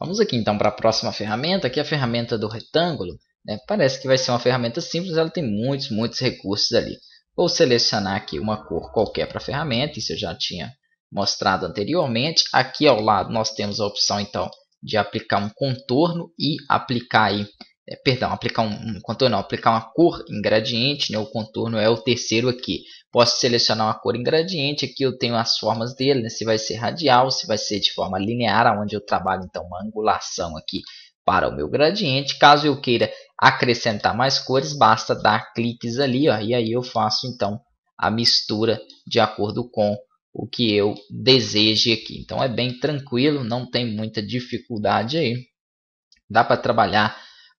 Vamos aqui então para a próxima ferramenta, que é a ferramenta do retângulo. Né? Parece que vai ser uma ferramenta simples, ela tem muitos, muitos recursos ali. Vou selecionar aqui uma cor qualquer para a ferramenta, isso eu já tinha mostrado anteriormente. Aqui ao lado nós temos a opção então de aplicar um contorno e aplicar aí é, perdão, aplicar um, um, contorno, não, aplicar uma cor em gradiente, né? o contorno é o terceiro aqui. Posso selecionar uma cor em gradiente, aqui eu tenho as formas dele, né? se vai ser radial, se vai ser de forma linear, onde eu trabalho então uma angulação aqui para o meu gradiente. Caso eu queira acrescentar mais cores, basta dar cliques ali, ó, e aí eu faço então a mistura de acordo com o que eu deseje aqui. Então é bem tranquilo, não tem muita dificuldade aí. Dá para trabalhar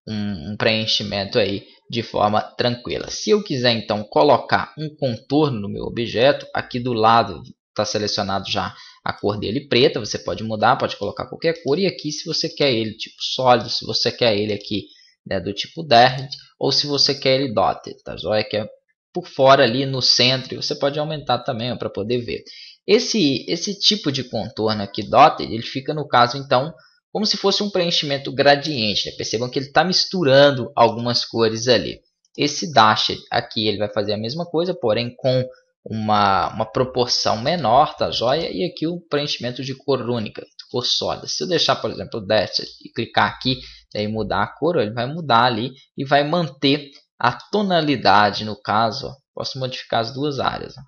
um, um preenchimento aí de forma tranquila. Se eu quiser então colocar um contorno no meu objeto, aqui do lado está selecionado já a cor dele preta, você pode mudar, pode colocar qualquer cor, e aqui se você quer ele tipo sólido, se você quer ele aqui né, do tipo dirt, ou se você quer ele dotted, tá joia? Que é por fora ali no centro, e você pode aumentar também para poder ver. Esse, esse tipo de contorno aqui dotted, ele fica no caso então como se fosse um preenchimento gradiente. Né? Percebam que ele está misturando algumas cores ali. Esse dashed aqui ele vai fazer a mesma coisa, porém com uma, uma proporção menor, tá joia? E aqui o um preenchimento de cor única, cor sólida. Se eu deixar, por exemplo, o dashed e clicar aqui e mudar a cor, ele vai mudar ali e vai manter a tonalidade, no caso, ó. posso modificar as duas áreas. Ó.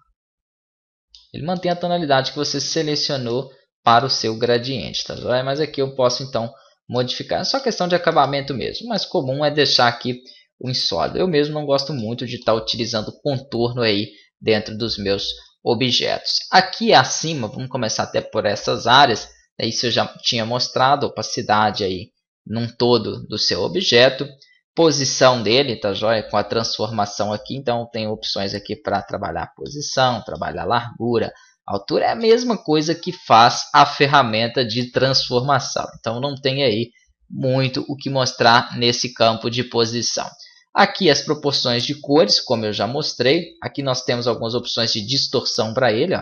Ele mantém a tonalidade que você selecionou para o seu gradiente, tá joia? Mas aqui eu posso então modificar, é só questão de acabamento mesmo, mas comum é deixar aqui o insólido. Eu mesmo não gosto muito de estar tá utilizando contorno aí dentro dos meus objetos. Aqui acima, vamos começar até por essas áreas, né? isso eu já tinha mostrado, opacidade aí num todo do seu objeto, posição dele, tá joia? Com a transformação aqui, então tem opções aqui para trabalhar posição, trabalhar largura, Altura é a mesma coisa que faz a ferramenta de transformação. Então não tem aí muito o que mostrar nesse campo de posição. Aqui as proporções de cores, como eu já mostrei. Aqui nós temos algumas opções de distorção para ele. Ó.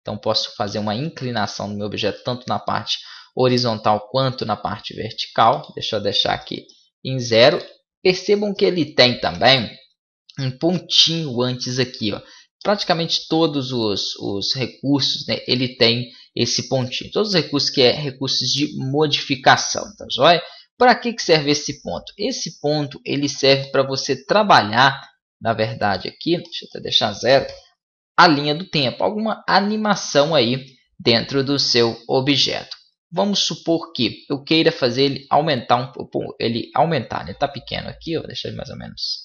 Então posso fazer uma inclinação do meu objeto tanto na parte horizontal quanto na parte vertical. Deixa eu deixar aqui em zero. Percebam que ele tem também um pontinho antes aqui. Ó praticamente todos os, os recursos, né, ele tem esse pontinho. Todos os recursos que é recursos de modificação, tá joia? Para que, que serve esse ponto? Esse ponto ele serve para você trabalhar, na verdade aqui, deixa eu até deixar zero, a linha do tempo, alguma animação aí dentro do seu objeto. Vamos supor que eu queira fazer ele aumentar um pouco, ele aumentar, ele né, está pequeno aqui, ó, deixa ele mais ou menos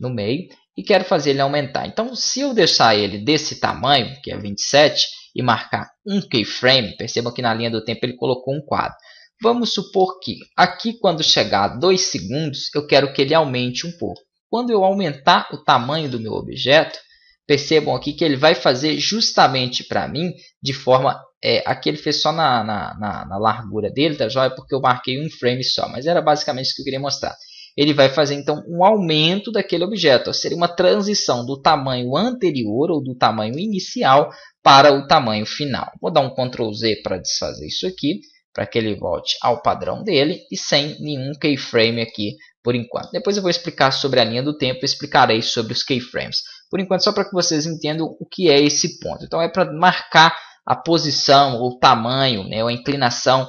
no meio e quero fazer ele aumentar. Então, se eu deixar ele desse tamanho, que é 27, e marcar um keyframe, percebam que na linha do tempo ele colocou um quadro. Vamos supor que aqui quando chegar a 2 segundos, eu quero que ele aumente um pouco. Quando eu aumentar o tamanho do meu objeto, percebam aqui que ele vai fazer justamente para mim, de forma... É, aqui ele fez só na, na, na, na largura dele, tá joia? Porque eu marquei um frame só, mas era basicamente isso que eu queria mostrar ele vai fazer então um aumento daquele objeto. Seria uma transição do tamanho anterior ou do tamanho inicial para o tamanho final. Vou dar um Ctrl Z para desfazer isso aqui, para que ele volte ao padrão dele e sem nenhum keyframe aqui por enquanto. Depois eu vou explicar sobre a linha do tempo e explicarei sobre os keyframes. Por enquanto, só para que vocês entendam o que é esse ponto. Então, é para marcar a posição ou tamanho, né, ou a inclinação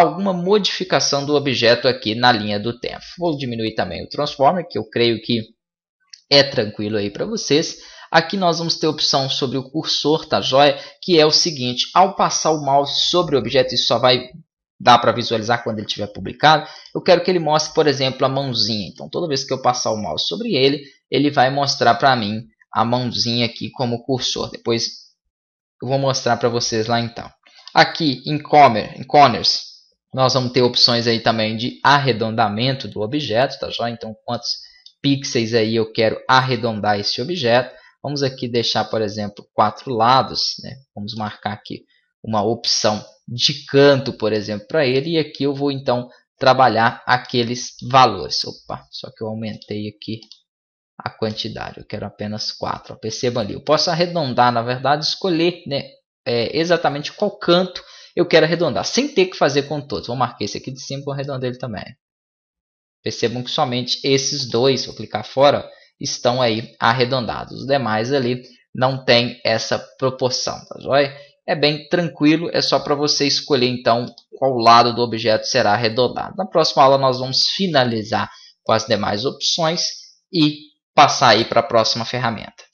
alguma modificação do objeto aqui na linha do tempo. Vou diminuir também o transformer, que eu creio que é tranquilo aí para vocês. Aqui nós vamos ter a opção sobre o cursor, tá joia? Que é o seguinte, ao passar o mouse sobre o objeto, isso só vai dar para visualizar quando ele estiver publicado. Eu quero que ele mostre, por exemplo, a mãozinha. Então, toda vez que eu passar o mouse sobre ele, ele vai mostrar para mim a mãozinha aqui como cursor. Depois eu vou mostrar para vocês lá então. Aqui em, Comer, Corners, nós vamos ter opções aí também de arredondamento do objeto, tá já? Então, quantos pixels aí eu quero arredondar esse objeto? Vamos aqui deixar, por exemplo, quatro lados, né? Vamos marcar aqui uma opção de canto, por exemplo, para ele. E aqui eu vou, então, trabalhar aqueles valores. Opa, só que eu aumentei aqui a quantidade. Eu quero apenas quatro Perceba ali. Eu posso arredondar, na verdade, escolher né, é, exatamente qual canto eu quero arredondar, sem ter que fazer com todos. Vou marcar esse aqui de cima e vou arredondar ele também. Percebam que somente esses dois, vou clicar fora, estão aí arredondados. Os demais ali não tem essa proporção, tá joia? É bem tranquilo, é só para você escolher então qual lado do objeto será arredondado. Na próxima aula nós vamos finalizar com as demais opções e passar aí para a próxima ferramenta.